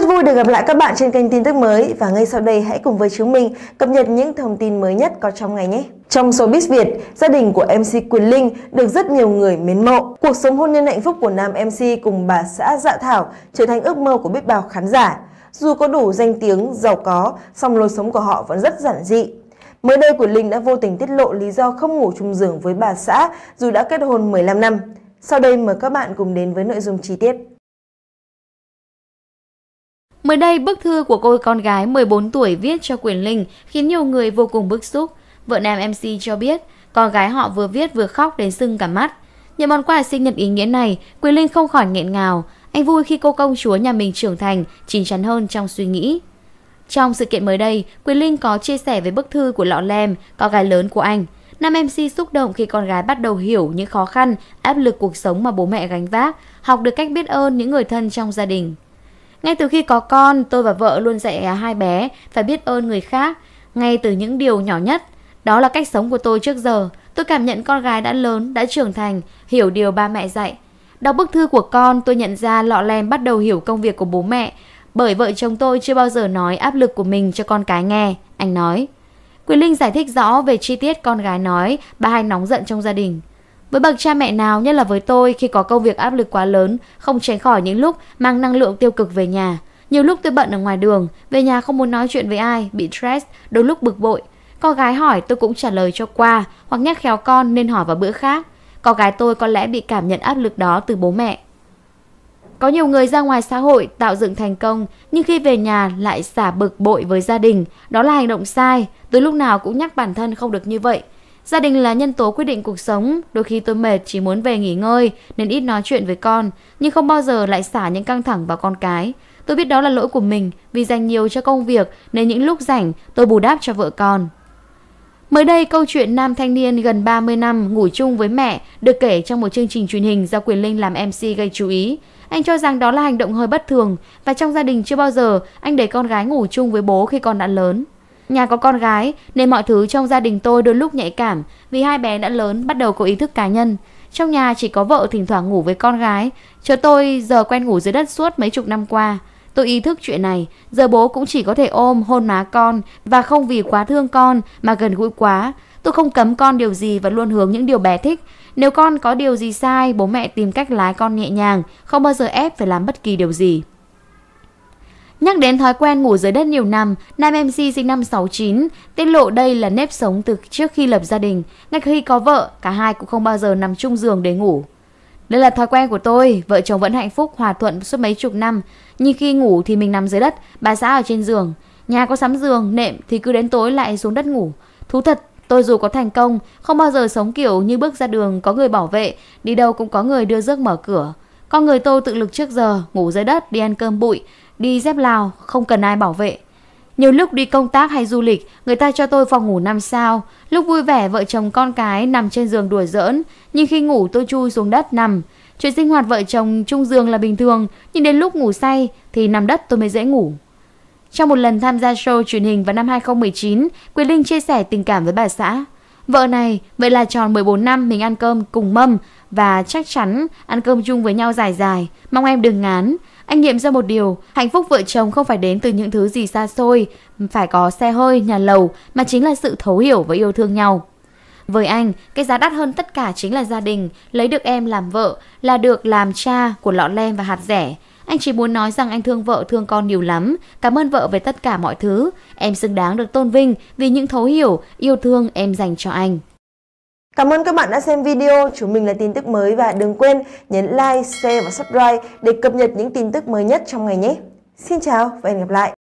Rất vui được gặp lại các bạn trên kênh tin tức mới và ngay sau đây hãy cùng với chúng mình cập nhật những thông tin mới nhất có trong ngày nhé. Trong showbiz Việt, gia đình của MC Quyền Linh được rất nhiều người mến mộ. Cuộc sống hôn nhân hạnh phúc của nam MC cùng bà xã Dạ Thảo trở thành ước mơ của biết bao khán giả. Dù có đủ danh tiếng, giàu có, song lối sống của họ vẫn rất giản dị. Mới đây Quyền Linh đã vô tình tiết lộ lý do không ngủ chung giường với bà xã dù đã kết hôn 15 năm. Sau đây mời các bạn cùng đến với nội dung chi tiết. Mới đây, bức thư của cô con gái 14 tuổi viết cho Quyền Linh khiến nhiều người vô cùng bức xúc. Vợ nam MC cho biết, con gái họ vừa viết vừa khóc đến sưng cả mắt. Nhận món quà sinh nhật ý nghĩa này, Quyền Linh không khỏi nghẹn ngào. Anh vui khi cô công chúa nhà mình trưởng thành, chín chắn hơn trong suy nghĩ. Trong sự kiện mới đây, Quyền Linh có chia sẻ về bức thư của Lọ Lem, con gái lớn của anh. Nam MC xúc động khi con gái bắt đầu hiểu những khó khăn, áp lực cuộc sống mà bố mẹ gánh vác, học được cách biết ơn những người thân trong gia đình. Ngay từ khi có con, tôi và vợ luôn dạy à, hai bé phải biết ơn người khác, ngay từ những điều nhỏ nhất. Đó là cách sống của tôi trước giờ. Tôi cảm nhận con gái đã lớn, đã trưởng thành, hiểu điều ba mẹ dạy. Đọc bức thư của con, tôi nhận ra lọ lem bắt đầu hiểu công việc của bố mẹ, bởi vợ chồng tôi chưa bao giờ nói áp lực của mình cho con cái nghe, anh nói. Quỳ Linh giải thích rõ về chi tiết con gái nói, bà hai nóng giận trong gia đình. Với bậc cha mẹ nào, nhất là với tôi, khi có công việc áp lực quá lớn, không tránh khỏi những lúc mang năng lượng tiêu cực về nhà. Nhiều lúc tôi bận ở ngoài đường, về nhà không muốn nói chuyện với ai, bị stress, đôi lúc bực bội. Có gái hỏi tôi cũng trả lời cho qua, hoặc nhắc khéo con nên hỏi vào bữa khác. Có gái tôi có lẽ bị cảm nhận áp lực đó từ bố mẹ. Có nhiều người ra ngoài xã hội tạo dựng thành công, nhưng khi về nhà lại xả bực bội với gia đình. Đó là hành động sai, tôi lúc nào cũng nhắc bản thân không được như vậy. Gia đình là nhân tố quyết định cuộc sống, đôi khi tôi mệt chỉ muốn về nghỉ ngơi nên ít nói chuyện với con, nhưng không bao giờ lại xả những căng thẳng vào con cái. Tôi biết đó là lỗi của mình vì dành nhiều cho công việc nên những lúc rảnh tôi bù đắp cho vợ con. Mới đây, câu chuyện nam thanh niên gần 30 năm ngủ chung với mẹ được kể trong một chương trình truyền hình do Quyền Linh làm MC gây chú ý. Anh cho rằng đó là hành động hơi bất thường và trong gia đình chưa bao giờ anh để con gái ngủ chung với bố khi con đã lớn. Nhà có con gái nên mọi thứ trong gia đình tôi đôi lúc nhạy cảm vì hai bé đã lớn bắt đầu có ý thức cá nhân. Trong nhà chỉ có vợ thỉnh thoảng ngủ với con gái, chứ tôi giờ quen ngủ dưới đất suốt mấy chục năm qua. Tôi ý thức chuyện này, giờ bố cũng chỉ có thể ôm, hôn má con và không vì quá thương con mà gần gũi quá. Tôi không cấm con điều gì và luôn hướng những điều bé thích. Nếu con có điều gì sai, bố mẹ tìm cách lái con nhẹ nhàng, không bao giờ ép phải làm bất kỳ điều gì. Nhắc đến thói quen ngủ dưới đất nhiều năm, nam MC sinh năm 69 tiết lộ đây là nếp sống từ trước khi lập gia đình. Ngay khi có vợ, cả hai cũng không bao giờ nằm chung giường để ngủ. Đây là thói quen của tôi, vợ chồng vẫn hạnh phúc hòa thuận suốt mấy chục năm. Nhưng khi ngủ thì mình nằm dưới đất, bà xã ở trên giường. Nhà có sắm giường, nệm thì cứ đến tối lại xuống đất ngủ. Thú thật, tôi dù có thành công, không bao giờ sống kiểu như bước ra đường có người bảo vệ, đi đâu cũng có người đưa rước mở cửa. Con người tôi tự lực trước giờ, ngủ dưới đất, đi ăn cơm bụi, đi dép Lào, không cần ai bảo vệ. Nhiều lúc đi công tác hay du lịch, người ta cho tôi phòng ngủ 5 sao. Lúc vui vẻ vợ chồng con cái nằm trên giường đùa giỡn, nhưng khi ngủ tôi chui xuống đất nằm. Chuyện sinh hoạt vợ chồng chung giường là bình thường, nhưng đến lúc ngủ say thì nằm đất tôi mới dễ ngủ. Trong một lần tham gia show truyền hình vào năm 2019, Quyền Linh chia sẻ tình cảm với bà xã. Vợ này, vậy là tròn 14 năm mình ăn cơm cùng mâm và chắc chắn ăn cơm chung với nhau dài dài. Mong em đừng ngán. Anh nghiệm ra một điều, hạnh phúc vợ chồng không phải đến từ những thứ gì xa xôi, phải có xe hơi, nhà lầu, mà chính là sự thấu hiểu và yêu thương nhau. Với anh, cái giá đắt hơn tất cả chính là gia đình, lấy được em làm vợ, là được làm cha của lọ lem và hạt rẻ, anh chỉ muốn nói rằng anh thương vợ thương con nhiều lắm, cảm ơn vợ về tất cả mọi thứ. Em xứng đáng được tôn vinh vì những thấu hiểu, yêu thương em dành cho anh. Cảm ơn các bạn đã xem video, chúng mình là tin tức mới và đừng quên nhấn like, share và subscribe để cập nhật những tin tức mới nhất trong ngày nhé. Xin chào và hẹn gặp lại!